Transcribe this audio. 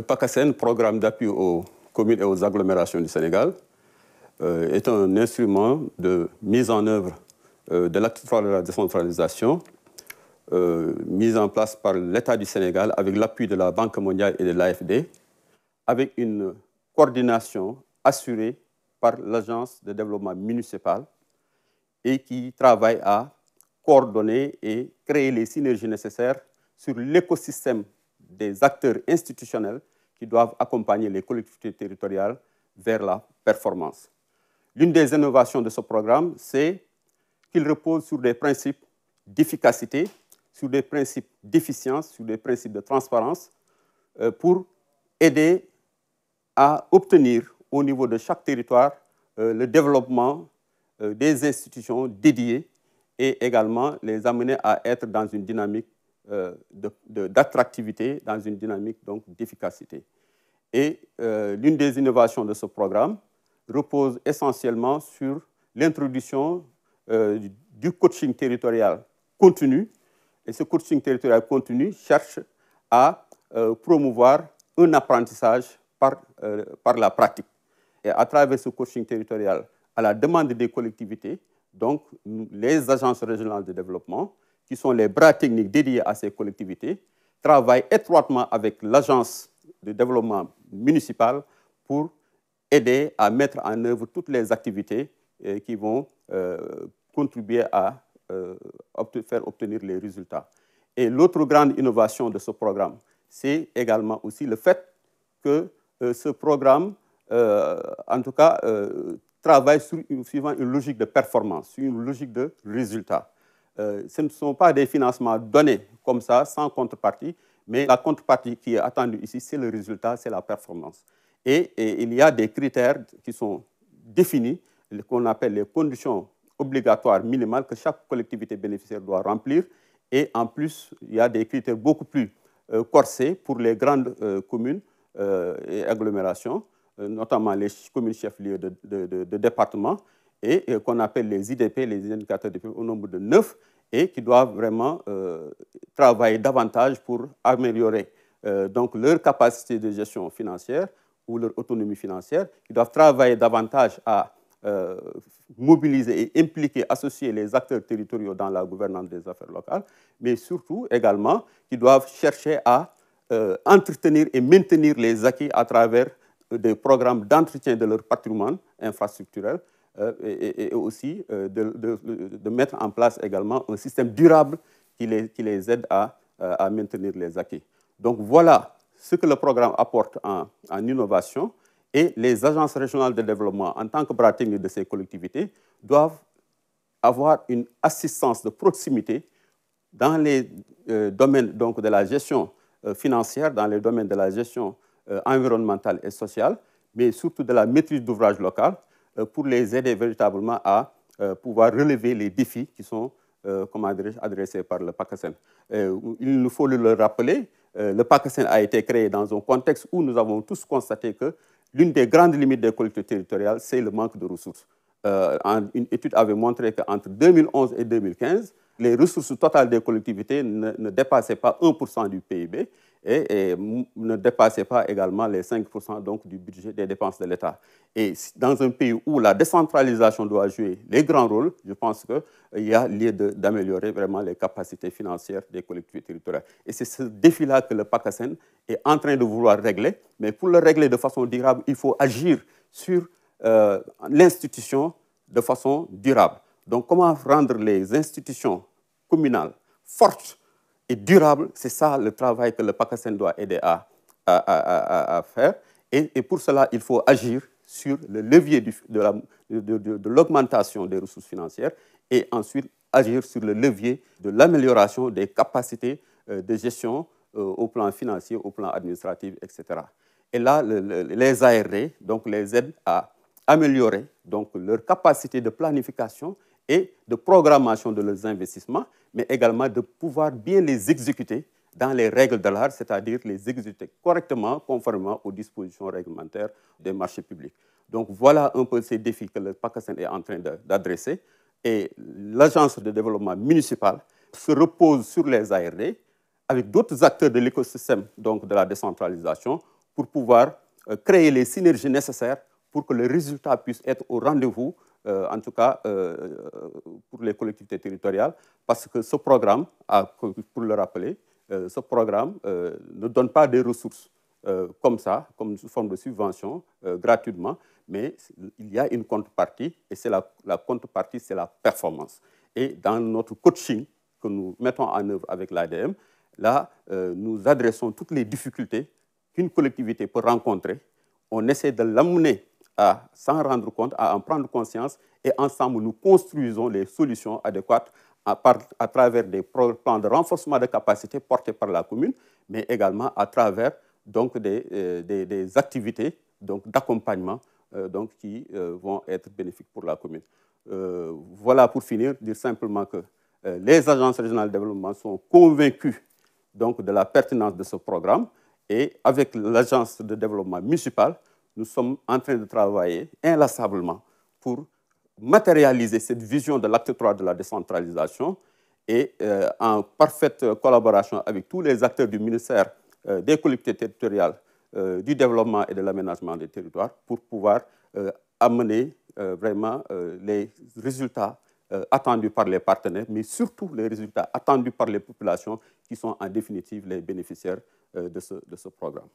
le PACASEN, programme d'appui aux communes et aux agglomérations du Sénégal, euh, est un instrument de mise en œuvre euh, de l'acte de la décentralisation, euh, mise en place par l'État du Sénégal avec l'appui de la Banque mondiale et de l'AFD, avec une coordination assurée par l'Agence de développement municipal et qui travaille à coordonner et créer les synergies nécessaires sur l'écosystème des acteurs institutionnels qui doivent accompagner les collectivités territoriales vers la performance. L'une des innovations de ce programme, c'est qu'il repose sur des principes d'efficacité, sur des principes d'efficience, sur des principes de transparence, euh, pour aider à obtenir au niveau de chaque territoire euh, le développement euh, des institutions dédiées et également les amener à être dans une dynamique euh, d'attractivité dans une dynamique d'efficacité. Et euh, l'une des innovations de ce programme repose essentiellement sur l'introduction euh, du coaching territorial continu. Et ce coaching territorial continu cherche à promouvoir un apprentissage par, par, la pratique. Et à travers ce coaching territorial, à la demande des collectivités, donc les agences régionales de développement, qui sont les bras techniques dédiés à ces collectivités, travaillent étroitement avec l'agence de développement municipal pour aider à mettre en œuvre toutes les activités euh, qui vont euh, contribuer à euh, faire obtenir les résultats. Et l'autre grande innovation de ce programme, c'est également aussi le fait que ce programme, en tout cas, travaille suivant une logique de performance, sur une logique de résultat. Euh, ce ne sont pas des financements donnés comme ça, sans contrepartie, mais la contrepartie qui est attendue ici, c'est le résultat, c'est la performance. Et, il y a des critères qui sont définis, qu'on appelle les conditions obligatoires minimales que chaque collectivité bénéficiaire doit remplir. Et en plus, il y a des critères beaucoup plus euh, corsés pour les grandes euh, communes et agglomérations, notamment les communes chefs-lieux de, de, de département et qu'on appelle les IDP, les indicateurs de au nombre de 9, et qui doivent vraiment euh, travailler davantage pour améliorer euh, donc leur capacité de gestion financière ou leur autonomie financière, qui doivent travailler davantage à euh, mobiliser et impliquer, associer les acteurs territoriaux dans la gouvernance des affaires locales, mais surtout également qui doivent chercher à entretenir et maintenir les acquis à travers des programmes d'entretien de leur patrimoine infrastructurel, euh, et, aussi euh, de, mettre en place également un système durable qui les, qui les aide à, euh, à, maintenir les acquis. Donc voilà ce que le programme apporte en, innovation et les agences régionales de développement, en tant que bras de ces collectivités, doivent avoir une assistance de proximité dans les domaines donc, de la gestion financière, dans les domaines de la gestion environnementale et sociale, mais surtout de la maîtrise d'ouvrage locale, euh, pour les aider véritablement à euh, pouvoir relever les défis qui sont euh, adressés par le Pakistan. il nous faut le rappeler, le Pakistan a été créé dans un contexte où nous avons tous constaté que l'une des grandes limites des collectivités territoriales, c'est le manque de ressources. une étude avait montré qu'entre 2011 et 2015, les ressources totales des collectivités ne, dépassaient pas 1% du PIB et, ne dépassaient pas également les 5% donc du budget des dépenses de l'État. Et dans un pays où la décentralisation doit jouer les grands rôles, je pense qu'il y a lieu d'améliorer vraiment les capacités financières des collectivités territoriales. Et c'est ce défi-là que le Pakistan est en train de vouloir régler. Mais pour le régler de façon durable, il faut agir sur euh, l'institution de façon durable. Donc comment rendre les institutions communale forte et durable, c'est ça le travail que le Pakistan doit aider à, à, à, à faire. Et, et, pour cela, il faut agir sur le levier de l'augmentation des ressources financières et ensuite agir sur le levier de l'amélioration des capacités euh, de gestion euh, au plan financier, au plan administratif, etc. Et là, les ARD, donc les aident à améliorer donc, leur capacité de planification et de programmation de leurs investissements, mais également de pouvoir bien les exécuter dans les règles de l'art, c'est-à-dire les exécuter correctement, conformément aux dispositions réglementaires des marchés publics. Donc voilà un peu ces défis que le Pakistan est en train d'adresser. Et l'agence de développement municipal se repose sur les ARD avec d'autres acteurs de l'écosystème, donc de la décentralisation, pour pouvoir euh, créer les synergies nécessaires pour que le résultat puisse être au rendez-vous euh, en tout cas euh, euh, pour les collectivités territoriales, parce que ce programme, pour le rappeler, ce programme ne donne pas des ressources comme ça, comme une forme de subvention, gratuitement, mais il y a une contrepartie, et c'est la, la contrepartie, c'est la performance. Et dans notre coaching que nous mettons en œuvre avec l'ADM, là, nous adressons toutes les difficultés qu'une collectivité peut rencontrer. On essaie de l'amener à s'en rendre compte, à en prendre conscience et ensemble nous construisons les solutions adéquates à, travers des plans de renforcement de capacités portés par la commune, mais également à travers donc, des, euh, activités d'accompagnement euh, donc, qui euh, vont être bénéfiques pour la commune. voilà pour finir, dire simplement que les agences régionales de développement sont convaincues donc, de la pertinence de ce programme et avec l'agence de développement municipal, nous sommes en train de travailler inlassablement pour matérialiser cette vision de l'acte 3 de la décentralisation et euh, en parfaite collaboration avec tous les acteurs du ministère euh, des collectivités territoriales, euh, du développement et de l'aménagement des territoires pour pouvoir amener vraiment les résultats attendus par les partenaires, mais surtout les résultats attendus par les populations qui sont en définitive les bénéficiaires de ce programme.